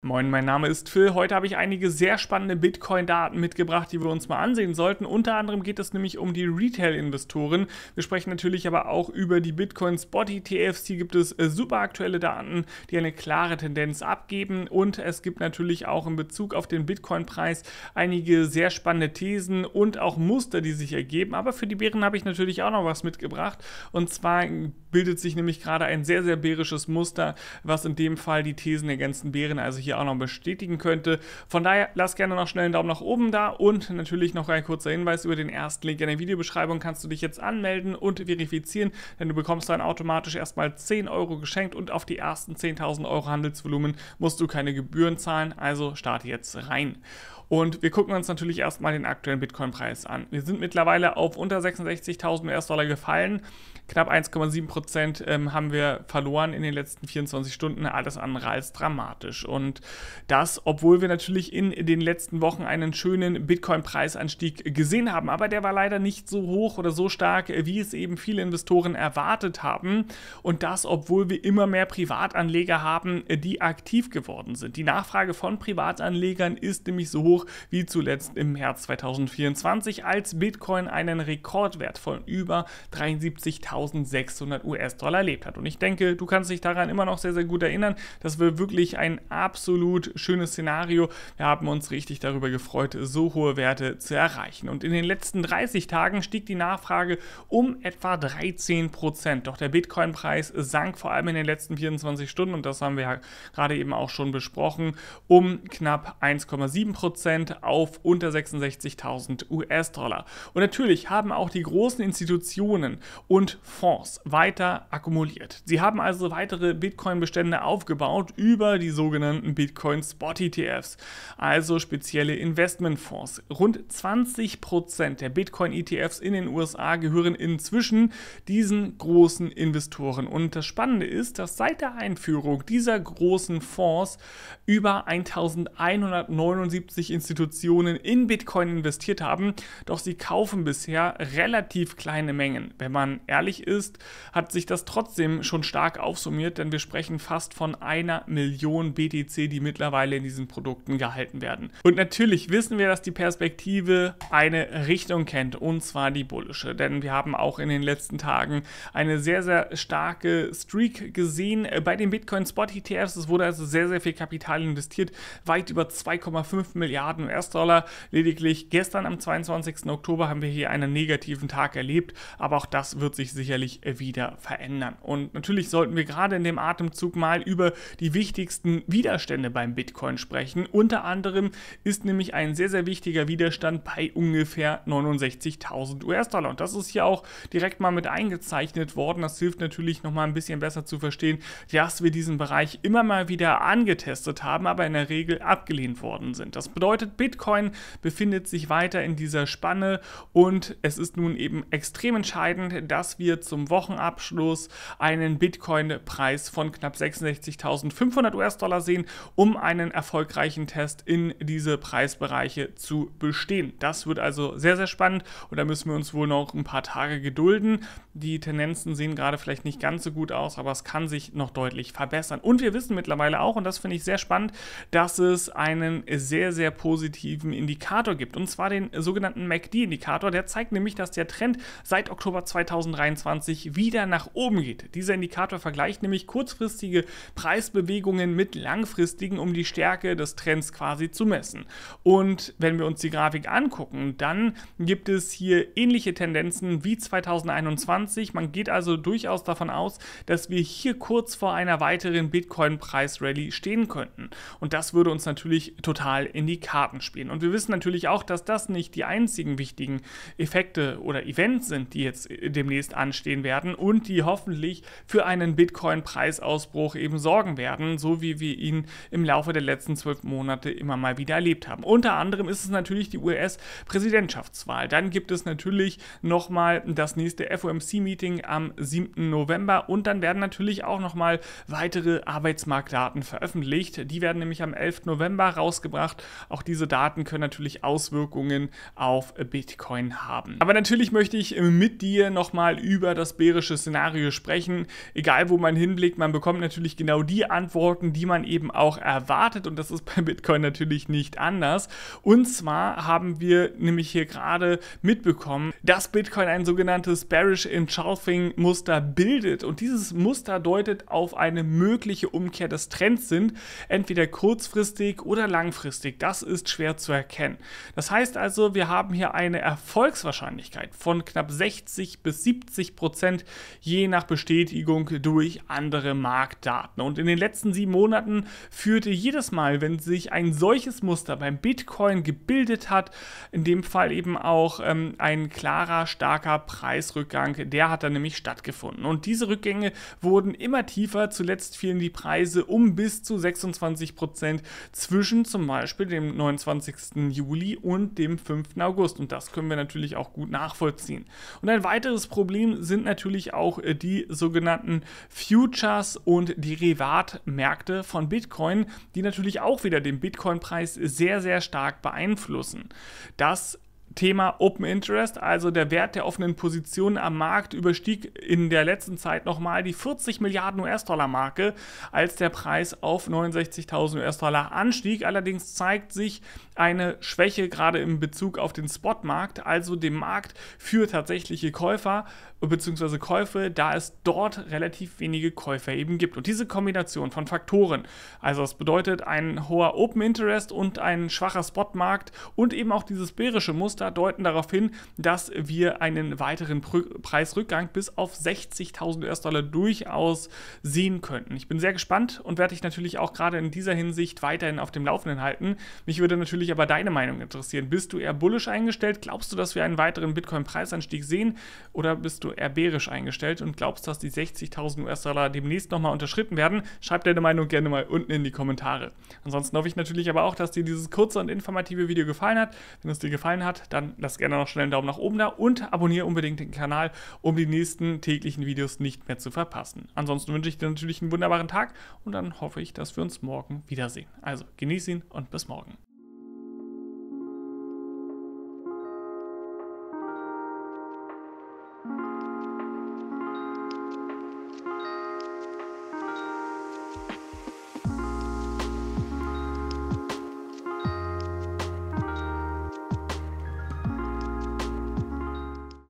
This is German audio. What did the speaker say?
Moin, mein Name ist Phil. Heute habe ich einige sehr spannende Bitcoin-Daten mitgebracht, die wir uns mal ansehen sollten. Unter anderem geht es nämlich um die Retail-Investoren. Wir sprechen natürlich aber auch über die Bitcoin-Spot-ETFs. Hier gibt es äh, super aktuelle Daten, die eine klare Tendenz abgeben. Und es gibt natürlich auch in Bezug auf den Bitcoin-Preis einige sehr spannende Thesen und auch Muster, die sich ergeben. Aber für die Bären habe ich natürlich auch noch was mitgebracht. Und zwar bildet sich nämlich gerade ein sehr, sehr bärisches Muster, was in dem Fall die Thesen der ganzen Bären also hier auch noch bestätigen könnte. Von daher lasst gerne noch schnell einen Daumen nach oben da und natürlich noch ein kurzer Hinweis über den ersten Link in der Videobeschreibung kannst du dich jetzt anmelden und verifizieren, denn du bekommst dann automatisch erstmal 10 Euro geschenkt und auf die ersten 10.000 Euro Handelsvolumen musst du keine Gebühren zahlen, also starte jetzt rein. Und wir gucken uns natürlich erstmal den aktuellen Bitcoin-Preis an. Wir sind mittlerweile auf unter 66.000 US-Dollar gefallen, knapp 1,7% Prozent ähm, haben wir verloren in den letzten 24 Stunden. Alles andere als dramatisch. Und das, obwohl wir natürlich in den letzten Wochen einen schönen Bitcoin-Preisanstieg gesehen haben. Aber der war leider nicht so hoch oder so stark, äh, wie es eben viele Investoren erwartet haben. Und das, obwohl wir immer mehr Privatanleger haben, äh, die aktiv geworden sind. Die Nachfrage von Privatanlegern ist nämlich so hoch wie zuletzt im März 2024, als Bitcoin einen Rekordwert von über 73.600 US-Dollar erlebt hat. Und ich denke, du kannst dich daran immer noch sehr, sehr gut erinnern. Das war wirklich ein absolut schönes Szenario. Wir haben uns richtig darüber gefreut, so hohe Werte zu erreichen. Und in den letzten 30 Tagen stieg die Nachfrage um etwa 13 Prozent. Doch der Bitcoin-Preis sank vor allem in den letzten 24 Stunden, und das haben wir ja gerade eben auch schon besprochen, um knapp 1,7 Prozent auf unter 66.000 US-Dollar. Und natürlich haben auch die großen Institutionen und Fonds weiter weiter akkumuliert. Sie haben also weitere Bitcoin-Bestände aufgebaut über die sogenannten Bitcoin-Spot-ETFs, also spezielle Investmentfonds. Rund 20% Prozent der Bitcoin-ETFs in den USA gehören inzwischen diesen großen Investoren. Und das Spannende ist, dass seit der Einführung dieser großen Fonds über 1179 Institutionen in Bitcoin investiert haben, doch sie kaufen bisher relativ kleine Mengen. Wenn man ehrlich ist, hat hat sich das trotzdem schon stark aufsummiert, denn wir sprechen fast von einer Million BTC, die mittlerweile in diesen Produkten gehalten werden. Und natürlich wissen wir, dass die Perspektive eine Richtung kennt, und zwar die bullische, denn wir haben auch in den letzten Tagen eine sehr, sehr starke Streak gesehen bei den Bitcoin Spot ETFs. Es wurde also sehr, sehr viel Kapital investiert, weit über 2,5 Milliarden US-Dollar. Lediglich gestern am 22. Oktober haben wir hier einen negativen Tag erlebt, aber auch das wird sich sicherlich wieder verändern. Und natürlich sollten wir gerade in dem Atemzug mal über die wichtigsten Widerstände beim Bitcoin sprechen. Unter anderem ist nämlich ein sehr, sehr wichtiger Widerstand bei ungefähr 69.000 US-Dollar. Und das ist hier auch direkt mal mit eingezeichnet worden. Das hilft natürlich nochmal ein bisschen besser zu verstehen, dass wir diesen Bereich immer mal wieder angetestet haben, aber in der Regel abgelehnt worden sind. Das bedeutet, Bitcoin befindet sich weiter in dieser Spanne und es ist nun eben extrem entscheidend, dass wir zum Wochenabschluss Abschluss einen Bitcoin-Preis von knapp 66.500 US-Dollar sehen, um einen erfolgreichen Test in diese Preisbereiche zu bestehen. Das wird also sehr, sehr spannend und da müssen wir uns wohl noch ein paar Tage gedulden. Die Tendenzen sehen gerade vielleicht nicht ganz so gut aus, aber es kann sich noch deutlich verbessern. Und wir wissen mittlerweile auch, und das finde ich sehr spannend, dass es einen sehr, sehr positiven Indikator gibt, und zwar den sogenannten MACD-Indikator. Der zeigt nämlich, dass der Trend seit Oktober 2023 wieder nach nach oben geht. Dieser Indikator vergleicht nämlich kurzfristige Preisbewegungen mit langfristigen, um die Stärke des Trends quasi zu messen. Und wenn wir uns die Grafik angucken, dann gibt es hier ähnliche Tendenzen wie 2021. Man geht also durchaus davon aus, dass wir hier kurz vor einer weiteren Bitcoin-Preis-Rally stehen könnten. Und das würde uns natürlich total in die Karten spielen. Und wir wissen natürlich auch, dass das nicht die einzigen wichtigen Effekte oder Events sind, die jetzt demnächst anstehen werden und und die hoffentlich für einen Bitcoin-Preisausbruch eben sorgen werden, so wie wir ihn im Laufe der letzten zwölf Monate immer mal wieder erlebt haben. Unter anderem ist es natürlich die US-Präsidentschaftswahl. Dann gibt es natürlich nochmal das nächste FOMC-Meeting am 7. November und dann werden natürlich auch nochmal weitere Arbeitsmarktdaten veröffentlicht. Die werden nämlich am 11. November rausgebracht. Auch diese Daten können natürlich Auswirkungen auf Bitcoin haben. Aber natürlich möchte ich mit dir nochmal über das bärische Szenario sprechen. Egal, wo man hinblickt, man bekommt natürlich genau die Antworten, die man eben auch erwartet. Und das ist bei Bitcoin natürlich nicht anders. Und zwar haben wir nämlich hier gerade mitbekommen, dass Bitcoin ein sogenanntes Bearish Engulfing Muster bildet. Und dieses Muster deutet auf eine mögliche Umkehr des Trends sind, entweder kurzfristig oder langfristig. Das ist schwer zu erkennen. Das heißt also, wir haben hier eine Erfolgswahrscheinlichkeit von knapp 60 bis 70 Prozent, je nach Bestätigung durch andere Marktdaten. Und in den letzten sieben Monaten führte jedes Mal, wenn sich ein solches Muster beim Bitcoin gebildet hat, in dem Fall eben auch ähm, ein klarer, starker Preisrückgang, der hat dann nämlich stattgefunden. Und diese Rückgänge wurden immer tiefer, zuletzt fielen die Preise um bis zu 26 Prozent zwischen zum Beispiel dem 29. Juli und dem 5. August. Und das können wir natürlich auch gut nachvollziehen. Und ein weiteres Problem sind natürlich auch auch die sogenannten Futures und Derivatmärkte von Bitcoin, die natürlich auch wieder den Bitcoin-Preis sehr, sehr stark beeinflussen. Das Thema Open Interest, also der Wert der offenen Positionen am Markt, überstieg in der letzten Zeit nochmal die 40 Milliarden US-Dollar-Marke, als der Preis auf 69.000 US-Dollar anstieg. Allerdings zeigt sich eine Schwäche gerade in Bezug auf den Spotmarkt, also dem Markt für tatsächliche Käufer bzw. Käufe, da es dort relativ wenige Käufer eben gibt. Und diese Kombination von Faktoren, also das bedeutet ein hoher Open Interest und ein schwacher Spotmarkt und eben auch dieses bärische Muster, Muster deuten darauf hin, dass wir einen weiteren Preisrückgang bis auf 60.000 US-Dollar durchaus sehen könnten. Ich bin sehr gespannt und werde dich natürlich auch gerade in dieser Hinsicht weiterhin auf dem Laufenden halten. Mich würde natürlich aber deine Meinung interessieren. Bist du eher bullisch eingestellt? Glaubst du, dass wir einen weiteren Bitcoin-Preisanstieg sehen? Oder bist du eher bärisch eingestellt und glaubst, dass die 60.000 US-Dollar demnächst nochmal unterschritten werden? Schreib deine Meinung gerne mal unten in die Kommentare. Ansonsten hoffe ich natürlich aber auch, dass dir dieses kurze und informative Video gefallen hat. Wenn es dir gefallen hat, dann lass gerne noch schnell einen Daumen nach oben da und abonniere unbedingt den Kanal, um die nächsten täglichen Videos nicht mehr zu verpassen. Ansonsten wünsche ich dir natürlich einen wunderbaren Tag und dann hoffe ich, dass wir uns morgen wiedersehen. Also genieß ihn und bis morgen.